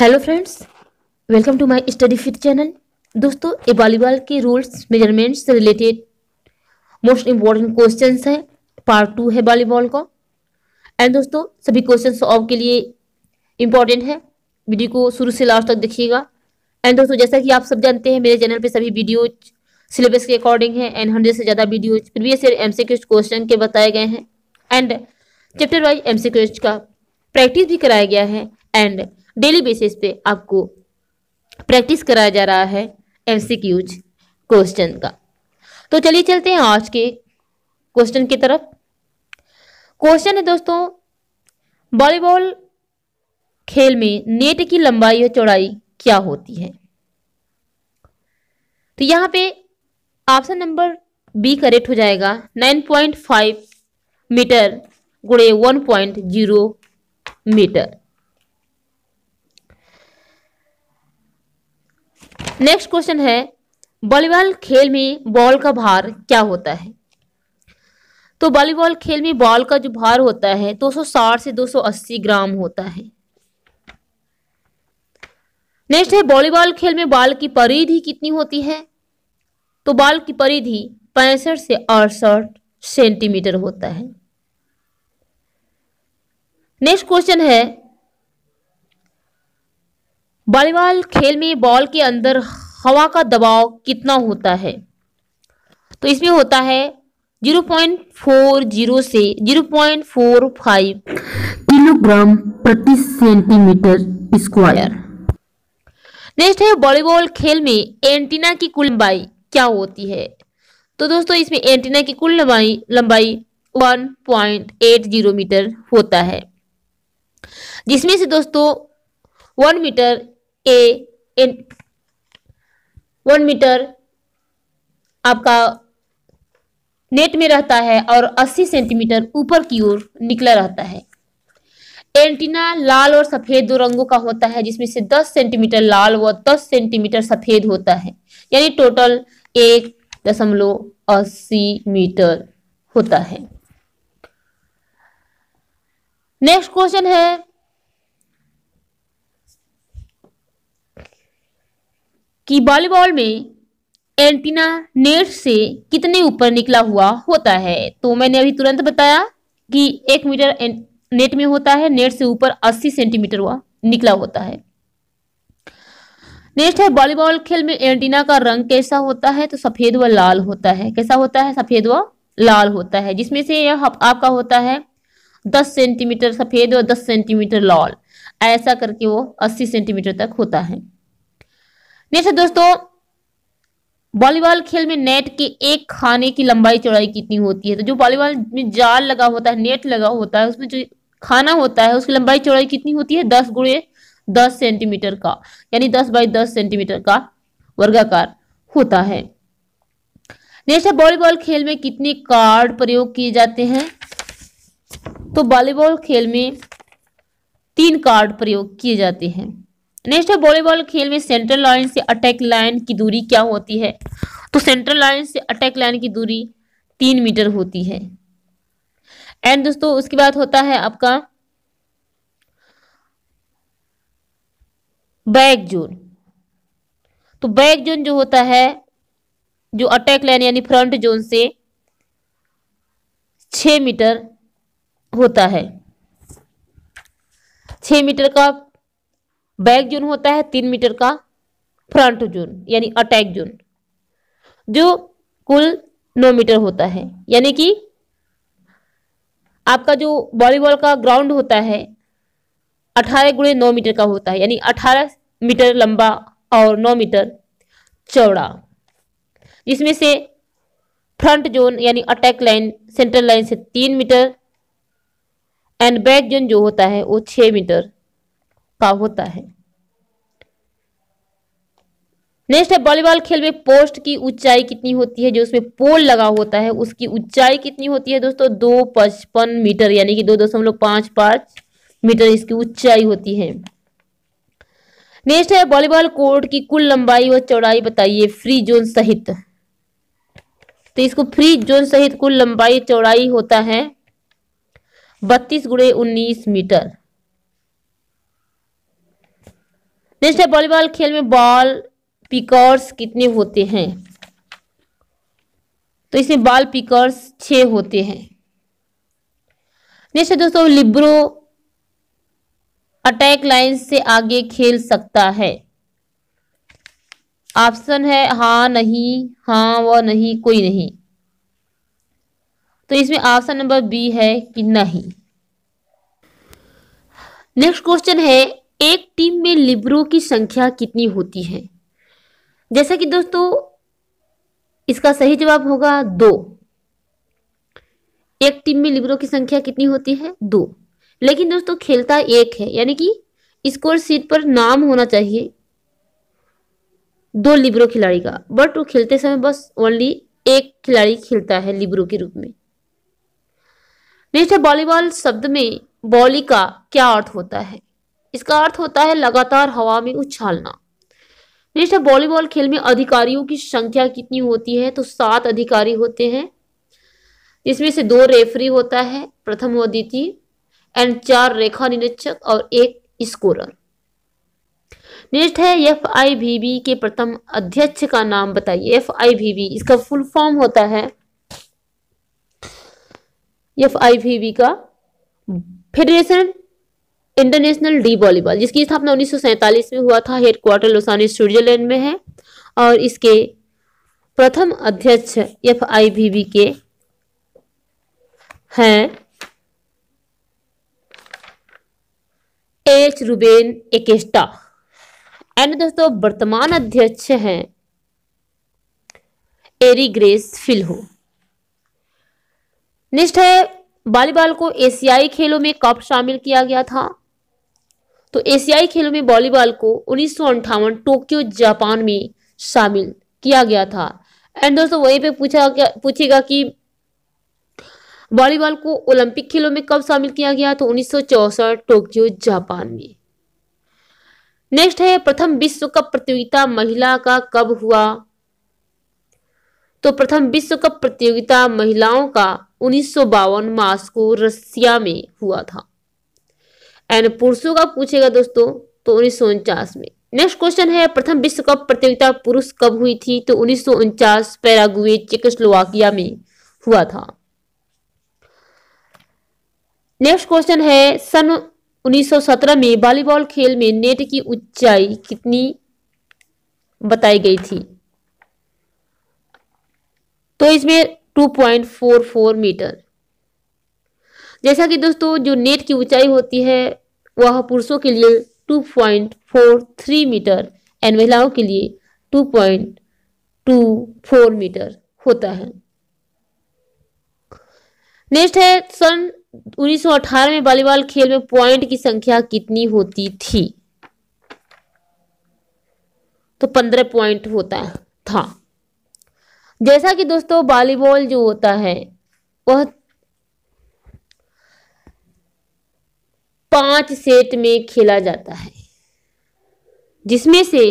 hello friends welcome to my study fit channel दोस्तों ये volleyball के रूल्स मेजरमेंट्स से रिलेटेड मोस्ट इम्पॉर्टेंट क्वेश्चंस है पार्ट टू है वॉलीबॉल का एंड दोस्तों सभी क्वेश्चन के लिए इम्पॉर्टेंट है वीडियो को शुरू से लास्ट तक देखिएगा एंड दोस्तों जैसा कि आप सब जानते हैं मेरे चैनल पर सभी वीडियोज सिलेबस के अकॉर्डिंग है एंड हंड्रेड से ज़्यादा videos previous year M question के बताए गए हैं एंड चैप्टर वाइज एम का प्रैक्टिस भी कराया गया है एंड डेली बेसिस पे आपको प्रैक्टिस कराया जा रहा है एमसीक्यूज क्वेश्चन का तो चलिए चलते हैं आज के क्वेश्चन की तरफ क्वेश्चन है दोस्तों वॉलीबॉल खेल में नेट की लंबाई और चौड़ाई क्या होती है तो यहाँ पे ऑप्शन नंबर बी करेक्ट हो जाएगा 9.5 मीटर गुड़े जीरो मीटर नेक्स्ट क्वेश्चन है वॉलीबॉल खेल में बॉल का भार क्या होता है तो वॉलीबॉल खेल में बॉल का जो भार होता है 260 से 280 ग्राम होता है नेक्स्ट है वॉलीबॉल खेल में बॉल की परिधि कितनी होती है तो बॉल की परिधि पैंसठ से अड़सठ सेंटीमीटर होता है नेक्स्ट क्वेश्चन है वॉलीबॉल खेल में बॉल के अंदर हवा का दबाव कितना होता है तो इसमें होता है 0.40 से 0.45 किलोग्राम प्रति सेंटीमीटर स्क्वायर नेक्स्ट है वॉलीबॉल खेल में एंटीना की कुल लंबाई क्या होती है तो दोस्तों इसमें एंटीना की कुल लंबाई लंबाई 1.80 मीटर होता है जिसमें से दोस्तों one metre A N one metre आपका नेट में रहता है और 80 सेंटीमीटर ऊपर की ओर निकला रहता है एंटीना लाल और सफेद दो रंगों का होता है जिसमें से 10 सेंटीमीटर लाल व 10 सेंटीमीटर सफेद होता है यानी टोटल एक दशमलव अस्सी मीटर होता है नेक्स्ट क्वेश्चन है कि वॉलीबॉल में एंटीना नेट से कितने ऊपर निकला हुआ होता है तो मैंने अभी तुरंत बताया कि एक मीटर नेट में होता है नेट से ऊपर 80 सेंटीमीटर हुआ निकला होता है नेक्स्ट है वॉलीबॉल खेल में एंटीना का रंग कैसा होता है तो सफेद व लाल होता है कैसा होता है सफेद व लाल होता है जिसमें से यह आपका होता है दस सेंटीमीटर सफेद और दस सेंटीमीटर लाल ऐसा करके वो अस्सी सेंटीमीटर तक होता है नेक्स्ट दोस्तों वॉलीबॉल खेल में नेट के एक खाने की लंबाई चौड़ाई कितनी होती है तो जो वॉलीबॉल में जाल लगा होता है नेट लगा होता है उसमें जो खाना होता है उसकी लंबाई चौड़ाई कितनी होती है दस गुड़े दस सेंटीमीटर का यानी दस बाई दस सेंटीमीटर का वर्गाकार होता है नेक्स्ट है वॉलीबॉल खेल में कितने कार्ड प्रयोग किए जाते हैं तो वॉलीबॉल खेल में तीन कार्ड प्रयोग किए जाते हैं नेक्स्ट है वॉलीबॉल खेल में सेंट्रल लाइन से अटैक लाइन की दूरी क्या होती है तो सेंट्रल लाइन से अटैक लाइन की दूरी तीन मीटर होती है एंड दोस्तों उसके बाद होता है आपका बैक जोन तो बैक जोन जो होता है जो अटैक लाइन यानी फ्रंट जोन से छ मीटर होता है छ मीटर का बैक जोन होता है तीन मीटर का फ्रंट जोन यानी अटैक जोन जो कुल नौ मीटर होता है यानी कि आपका जो वॉलीबॉल का ग्राउंड होता है अठारह गुणे नौ मीटर का होता है यानी अठारह मीटर लंबा और नौ मीटर चौड़ा जिसमें से फ्रंट जोन यानी अटैक लाइन सेंट्रल लाइन से तीन मीटर एंड बैक जोन जो होता है वो छह मीटर का होता है नेक्स्ट है वॉलीबॉल खेल में पोस्ट की ऊंचाई कितनी होती है जो उसमें पोल लगा होता है उसकी ऊंचाई कितनी होती है दोस्तों दो पचपन मीटर यानी कि दो दशमलव पांच पांच मीटर इसकी ऊंचाई होती है नेक्स्ट है वॉलीबॉल कोर्ट की कुल लंबाई और चौड़ाई बताइए फ्री जोन सहित तो इसको फ्री जोन सहित कुल लंबाई चौड़ाई होता है बत्तीस गुड़े उन्नीस मीटर नेक्स्ट है वॉलीबॉल खेल में बॉल पिकर्स कितने होते हैं तो इसमें बाल पिकर्स छः होते हैं नेक्स्ट दोस्तों लिब्रो अटैक लाइन से आगे खेल सकता है ऑप्शन है हा नहीं हा व नहीं कोई नहीं तो इसमें ऑप्शन नंबर बी है कि नहीं नेक्स्ट क्वेश्चन है एक टीम में लिब्रो की संख्या कितनी होती है जैसा कि दोस्तों इसका सही जवाब होगा दो एक टीम में लिबरों की संख्या कितनी होती है दो लेकिन दोस्तों खेलता एक है यानी कि स्कोर सीट पर नाम होना चाहिए दो लिब्रो खिलाड़ी का बट वो खेलते समय बस ओनली एक खिलाड़ी खेलता है लिब्रो के रूप में नेक्स्ट है वॉलीबॉल शब्द में बॉली का क्या अर्थ होता है इसका अर्थ होता है लगातार हवा में उछालना नेक्स्ट वॉलीबॉल खेल में अधिकारियों की संख्या कितनी होती है तो सात अधिकारी होते हैं इसमें से दो रेफरी होता है प्रथम व द्वितीय एंड चार रेखा निरीक्षक और एक स्कोरर नेक्स्ट है एफ आई वी बी के प्रथम अध्यक्ष का नाम बताइए एफ आई वी बी इसका फुल फॉर्म होता है एफ आई वी बी का फेडरेशन इंटरनेशनल डी वॉलीबॉल जिसकी स्थापना उन्नीस में हुआ था हेडक्वार्टर लोसानी स्विट्जरलैंड में है और इसके प्रथम अध्यक्ष एफ के हैं एच रुबेन एकेस्टा एंड दोस्तों वर्तमान अध्यक्ष हैं एरी ग्रेस फिलहो नेक्स्ट है वॉलीबॉल को एशियाई खेलों में कब शामिल किया गया था तो एशियाई खेलों में वॉलीबॉल को उन्नीस टोक्यो जापान में शामिल किया गया था एंड दोस्तों वहीं पे पूछा पूछेगा कि वॉलीबॉल को ओलंपिक खेलों में कब शामिल किया गया तो उन्नीस टोक्यो जापान में नेक्स्ट है प्रथम विश्व कप प्रतियोगिता महिला का कब हुआ तो प्रथम विश्व कप प्रतियोगिता महिलाओं का उन्नीस मॉस्को रशिया में हुआ था एंड पुरुषों का पूछेगा दोस्तों तो उन्नीस में नेक्स्ट क्वेश्चन है प्रथम विश्व कप प्रतियोगिता पुरुष कब हुई थी तो उन्नीस सौ उनचास पैरागुए चेकोस्लोवाकिया में हुआ था नेक्स्ट क्वेश्चन है सन 1917 में वॉलीबॉल खेल में नेट की ऊंचाई कितनी बताई गई थी तो इसमें 2.44 मीटर जैसा कि दोस्तों जो नेट की ऊंचाई होती है वह पुरुषों के लिए 2.43 मीटर एंड महिलाओं के लिए 2.24 मीटर होता है नेक्स्ट है सन 1918 में वॉलीबॉल खेल में पॉइंट की संख्या कितनी होती थी तो पंद्रह पॉइंट होता था जैसा कि दोस्तों वॉलीबॉल जो होता है वह पांच सेट में खेला जाता है जिसमें से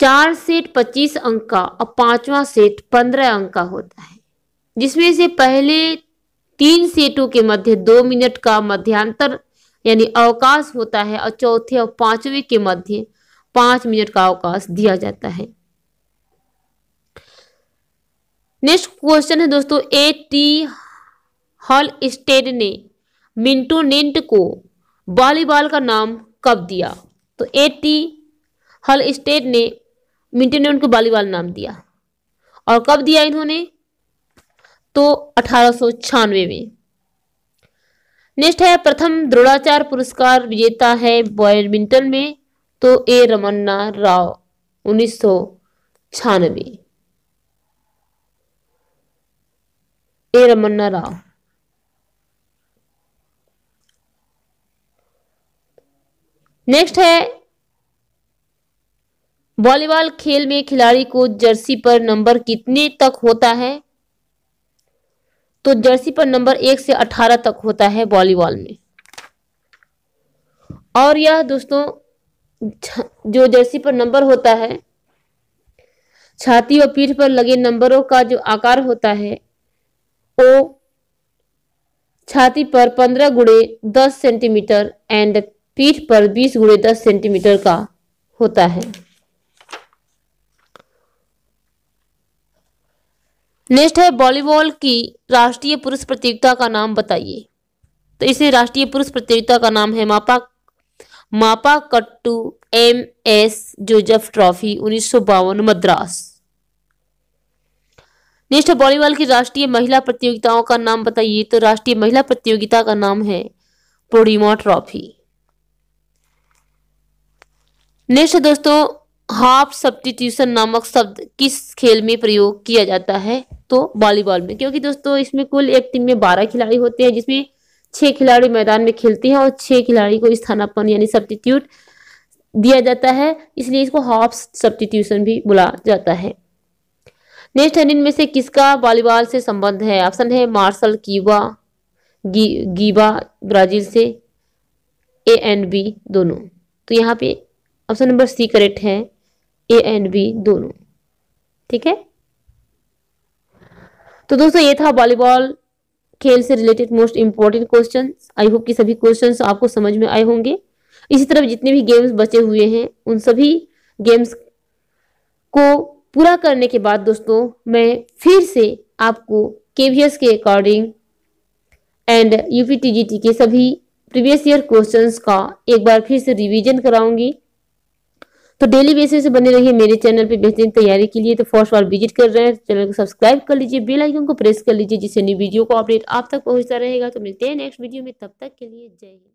चार सेट पच्चीस अंक का और पांचवा सेट पंद्रह अंक का होता है जिसमें से पहले तीन सेटों के मध्य दो मिनट का मध्यांतर यानी अवकाश होता है और चौथे और पांचवें के मध्य पांच मिनट का अवकाश दिया जाता है नेक्स्ट क्वेश्चन है दोस्तों ए टी हॉल स्टेड ने निंट को वॉलीबॉल का नाम कब दिया तो ए टी हल स्टेट ने मिंटोनेंट को वॉलीबॉल नाम दिया और कब दिया इन्होंने तो अठारह में नेक्स्ट है प्रथम द्रोणाचार्य पुरस्कार विजेता है बैडमिंटन में तो ए रमन्ना राव उन्नीस सौ ए रमन्ना राव नेक्स्ट है वॉलीबॉल खेल में खिलाड़ी को जर्सी पर नंबर कितने तक होता है तो जर्सी पर नंबर एक से अठारह तक होता है वॉलीबॉल में और यह दोस्तों जो जर्सी पर नंबर होता है छाती और पीठ पर लगे नंबरों का जो आकार होता है वो छाती पर पंद्रह गुड़े दस सेंटीमीटर एंड पीठ पर 20 गुणे दस सेंटीमीटर का होता है नेक्स्ट है वॉलीबॉल की राष्ट्रीय पुरुष प्रतियोगिता का नाम बताइए तो इसे राष्ट्रीय पुरुष प्रतियोगिता का नाम है मापा मापा कट्टू एम एस जोजफ ट्रॉफी उन्नीस मद्रास नेक्स्ट वॉलीबॉल की राष्ट्रीय महिला प्रतियोगिताओं का नाम बताइए तो राष्ट्रीय महिला प्रतियोगिता का नाम है पूर्णिमा ट्रॉफी नेक्स्ट दोस्तों हाफ सब्टीट्यूशन नामक शब्द किस खेल में प्रयोग किया जाता है तो वॉलीबॉल में क्योंकि दोस्तों इसमें कुल एक टीम में बारह खिलाड़ी होते हैं जिसमें छह खिलाड़ी मैदान में खेलते हैं और छह खिलाड़ी को स्थानापन यानी सब्टीट्यूट दिया जाता है इसलिए इसको हाफ सब्टीट्यूशन भी बुला जाता है नेक्स्ट है इनमें से किसका वॉलीबॉल से संबंध है ऑप्शन है मार्शल कीवा गी, गीवा ब्राजील से ए एंड बी दोनों तो यहाँ पे ऑप्शन नंबर सी करेक्ट है ए एंड बी दोनों ठीक है तो दोस्तों ये था वॉलीबॉल खेल से related most important question I hope कि सभी क्वेश्चन आपको समझ में आए होंगे इसी तरफ जितने भी गेम्स बचे हुए हैं उन सभी गेम्स को पूरा करने के बाद दोस्तों मैं फिर से आपको केवीएस के अकॉर्डिंग एंड यूपीटीजीटी के सभी प्रीवियस ईयर क्वेश्चंस का एक बार फिर से रिवीजन कराऊंगी तो डेली बेसिस से बने रहिए मेरे चैनल पे बेहतरीन तैयारी के लिए तो फर्स्ट बार विजिट कर रहे हैं चैनल तो को सब्सक्राइब कर लीजिए बेल आइकन को प्रेस कर लीजिए जिससे न्यू वीडियो को अपडेट आप तक पहुंचता रहेगा तो मिलते हैं नेक्स्ट वीडियो में तब तक के लिए जय हिंद